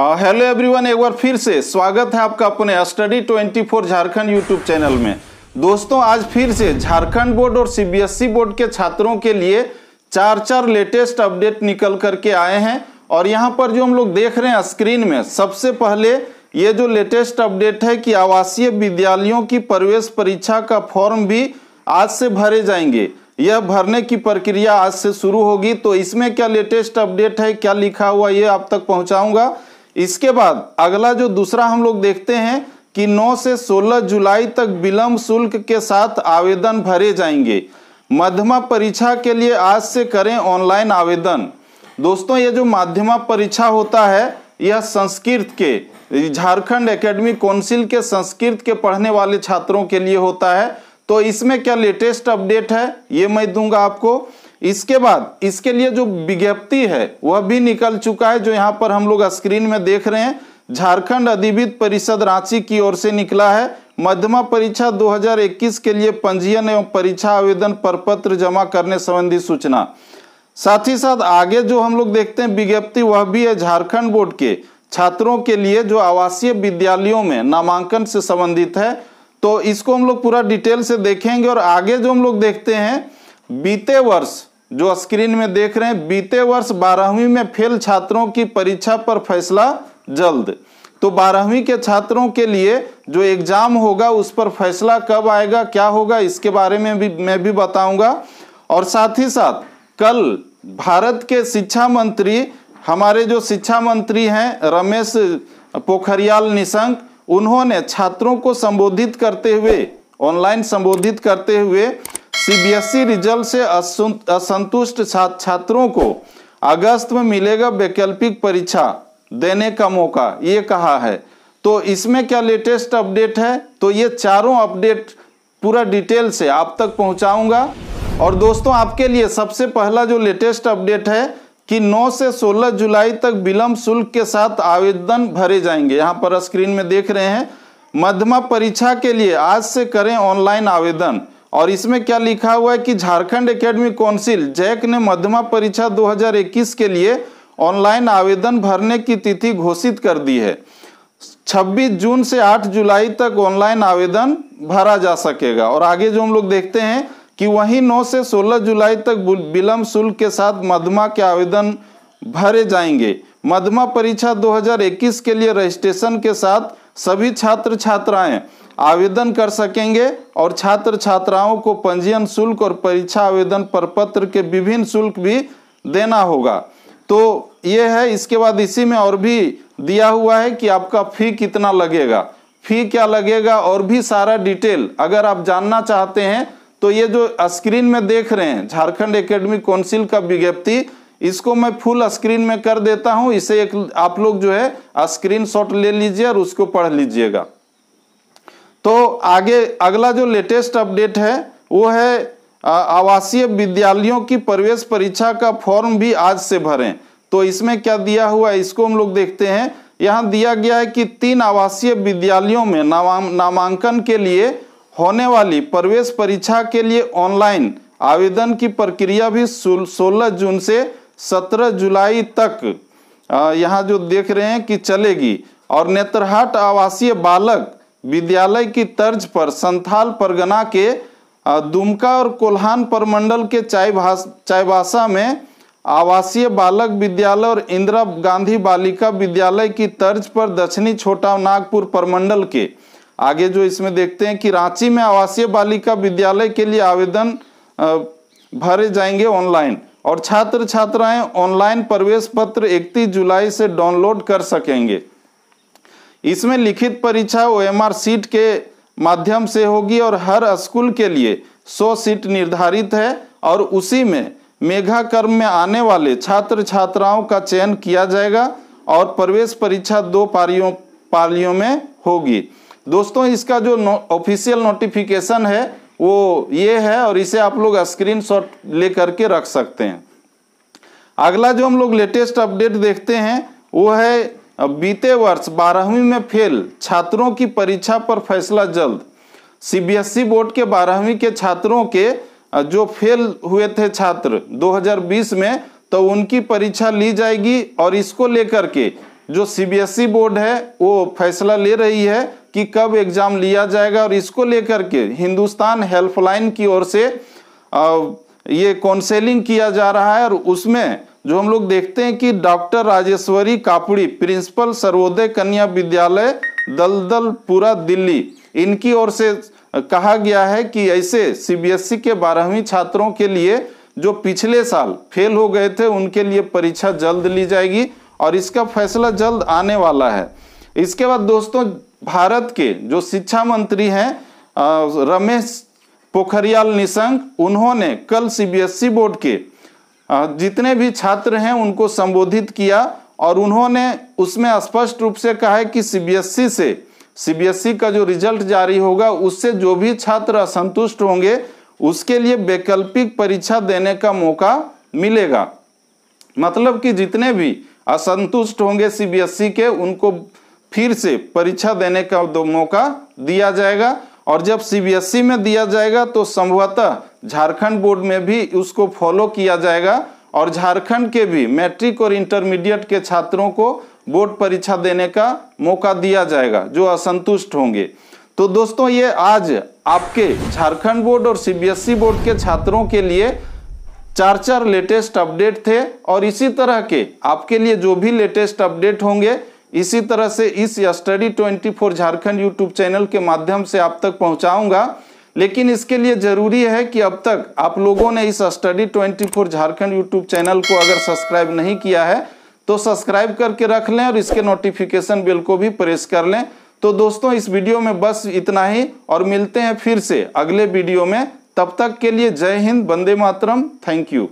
hello everyone एक बार फिर से स्वागत है आपका अपने स्टडी 24 झारखंड यूट्यूब चैनल में दोस्तों आज फिर से झारखंड बोर्ड और सीबीएसई e बोर्ड के छात्रों के लिए चार चार लेटेस्ट अपडेट निकल करके आए हैं और यहाँ पर जो हम लोग देख रहे हैं स्क्रीन में सबसे पहले ये जो लेटेस्ट अपडेट है कि आवासीय विद्यालयों की प्रवेश परीक्षा का फॉर्म भी आज से भरे जाएंगे यह भरने की प्रक्रिया आज से शुरू होगी तो इसमें क्या लेटेस्ट अपडेट है क्या लिखा हुआ ये आप तक पहुंचाऊंगा इसके बाद अगला जो दूसरा हम लोग देखते हैं कि 9 से 16 जुलाई तक विलंब शुल्क के साथ आवेदन भरे जाएंगे मध्यमा परीक्षा के लिए आज से करें ऑनलाइन आवेदन दोस्तों ये जो माध्यमा परीक्षा होता है यह संस्कृत के झारखंड एकेडमी काउंसिल के संस्कृत के पढ़ने वाले छात्रों के लिए होता है तो इसमें क्या लेटेस्ट अपडेट है ये मैं दूंगा आपको इसके बाद इसके लिए जो विज्ञप्ति है वह भी निकल चुका है जो यहाँ पर हम लोग स्क्रीन में देख रहे हैं झारखंड अधिविद परिषद रांची की ओर से निकला है मध्यमा परीक्षा 2021 के लिए पंजीयन एवं परीक्षा आवेदन पत्र जमा करने संबंधी सूचना साथ ही साथ आगे जो हम लोग देखते हैं विज्ञप्ति वह भी है झारखंड बोर्ड के छात्रों के लिए जो आवासीय विद्यालयों में नामांकन से संबंधित है तो इसको हम लोग पूरा डिटेल से देखेंगे और आगे जो हम लोग देखते हैं बीते वर्ष जो स्क्रीन में देख रहे हैं बीते वर्ष बारहवीं में फेल छात्रों की परीक्षा पर फैसला जल्द तो बारहवीं के छात्रों के लिए जो एग्ज़ाम होगा उस पर फैसला कब आएगा क्या होगा इसके बारे में भी मैं भी बताऊंगा और साथ ही साथ कल भारत के शिक्षा मंत्री हमारे जो शिक्षा मंत्री हैं रमेश पोखरियाल निशंक उन्होंने छात्रों को संबोधित करते हुए ऑनलाइन संबोधित करते हुए सीबीएसई रिजल्ट से असंतुष्ट छात्रों को अगस्त में मिलेगा वैकल्पिक परीक्षा देने का मौका ये कहा है तो इसमें क्या लेटेस्ट अपडेट है तो ये चारों अपडेट पूरा डिटेल से आप तक पहुंचाऊंगा और दोस्तों आपके लिए सबसे पहला जो लेटेस्ट अपडेट है कि 9 से 16 जुलाई तक विलंब शुल्क के साथ आवेदन भरे जाएंगे यहाँ पर स्क्रीन में देख रहे हैं मध्यमा परीक्षा के लिए आज से करें ऑनलाइन आवेदन और इसमें क्या लिखा हुआ है कि झारखंड एकेडमी काउंसिल जैक ने मध्यमा परीक्षा 2021 के लिए ऑनलाइन आवेदन भरने की तिथि घोषित कर दी है 26 जून से 8 जुलाई तक ऑनलाइन आवेदन भरा जा सकेगा और आगे जो हम लोग देखते हैं कि वही 9 से 16 जुलाई तक विलम्ब शुल्क के साथ मध्यमा के आवेदन भरे जाएंगे मध्यमा परीक्षा 2021 के लिए रजिस्ट्रेशन के साथ सभी छात्र छात्राएं आवेदन कर सकेंगे और छात्र छात्राओं को पंजीयन शुल्क और परीक्षा आवेदन प्रपत्र के विभिन्न शुल्क भी देना होगा तो ये है इसके बाद इसी में और भी दिया हुआ है कि आपका फी कितना लगेगा फी क्या लगेगा और भी सारा डिटेल अगर आप जानना चाहते हैं तो ये जो स्क्रीन में देख रहे हैं झारखंड एकेडमिक काउंसिल का विज्ञप्ति इसको मैं फुल स्क्रीन में कर देता हूं इसे एक आप लोग जो है स्क्रीन शॉट ले लीजिए और उसको पढ़ लीजिएगा तो आगे अगला जो लेटेस्ट अपडेट है वो है आवासीय विद्यालयों की प्रवेश परीक्षा का फॉर्म भी आज से भरें तो इसमें क्या दिया हुआ है इसको हम लोग देखते हैं यहाँ दिया गया है कि तीन आवासीय विद्यालयों में नामांकन के लिए होने वाली प्रवेश परीक्षा के लिए ऑनलाइन आवेदन की प्रक्रिया भी 16 जून से 17 जुलाई तक यहाँ जो देख रहे हैं कि चलेगी और नेत्रहाट आवासीय बालक विद्यालय की तर्ज पर संथाल परगना के दुमका और कोल्हान परमंडल के चाईभास चाईबासा में आवासीय बालक विद्यालय और इंदिरा गांधी बालिका विद्यालय की तर्ज पर दक्षिणी छोटा नागपुर परमंडल के आगे जो इसमें देखते हैं कि रांची में आवासीय बालिका विद्यालय के लिए आवेदन भरे जाएंगे ऑनलाइन और छात्र छात्राएं ऑनलाइन प्रवेश पत्र 31 जुलाई से डाउनलोड कर सकेंगे इसमें लिखित परीक्षा ओ सीट के माध्यम से होगी और हर स्कूल के लिए 100 सीट निर्धारित है और उसी में मेघा कर्म में आने वाले छात्र छात्राओं का चयन किया जाएगा और प्रवेश परीक्षा दो पारियों पालियों में होगी दोस्तों इसका जो ऑफिशियल नो, नोटिफिकेशन है वो ये है और इसे आप लोग स्क्रीन शॉट ले करके रख सकते हैं अगला जो हम लोग लेटेस्ट अपडेट देखते हैं वो है अब बीते वर्ष बारहवीं में फेल छात्रों की परीक्षा पर फैसला जल्द सीबीएसई बोर्ड के बारहवीं के छात्रों के जो फेल हुए थे छात्र 2020 में तो उनकी परीक्षा ली जाएगी और इसको लेकर के जो सीबीएसई बोर्ड है वो फैसला ले रही है कि कब एग्ज़ाम लिया जाएगा और इसको लेकर के हिंदुस्तान हेल्पलाइन की ओर से ये काउंसलिंग किया जा रहा है और उसमें जो हम लोग देखते हैं कि डॉक्टर राजेश्वरी कापड़ी प्रिंसिपल सर्वोदय कन्या विद्यालय दलदलपुरा दिल्ली इनकी ओर से कहा गया है कि ऐसे सीबीएसई के बारहवीं छात्रों के लिए जो पिछले साल फेल हो गए थे उनके लिए परीक्षा जल्द ली जाएगी और इसका फैसला जल्द आने वाला है इसके बाद दोस्तों भारत के जो शिक्षा मंत्री हैं रमेश पोखरियाल निशंक उन्होंने कल सीबीएसई बोर्ड के जितने भी छात्र हैं उनको संबोधित किया और उन्होंने उसमें स्पष्ट रूप से कहा है कि सीबीएसई से सीबीएसई का जो रिजल्ट जारी होगा उससे जो भी छात्र असंतुष्ट होंगे उसके लिए वैकल्पिक परीक्षा देने का मौका मिलेगा मतलब कि जितने भी असंतुष्ट होंगे सीबीएसई के उनको फिर से परीक्षा देने का दो मौका दिया जाएगा और जब सीबीएसई e में दिया जाएगा तो संभवतः झारखंड बोर्ड में भी उसको फॉलो किया जाएगा और झारखंड के भी मैट्रिक और इंटरमीडिएट के छात्रों को बोर्ड परीक्षा देने का मौका दिया जाएगा जो असंतुष्ट होंगे तो दोस्तों ये आज आपके झारखंड बोर्ड और सीबीएसई e बोर्ड के छात्रों के लिए चार चार लेटेस्ट अपडेट थे और इसी तरह के आपके लिए जो भी लेटेस्ट अपडेट होंगे इसी तरह से इस स्टडी 24 झारखंड यूट्यूब चैनल के माध्यम से आप तक पहुंचाऊंगा लेकिन इसके लिए ज़रूरी है कि अब तक आप लोगों ने इस स्टडी 24 झारखंड यूट्यूब चैनल को अगर सब्सक्राइब नहीं किया है तो सब्सक्राइब करके रख लें और इसके नोटिफिकेशन बिल को भी प्रेस कर लें तो दोस्तों इस वीडियो में बस इतना ही और मिलते हैं फिर से अगले वीडियो में तब तक के लिए जय हिंद वंदे मातरम थैंक यू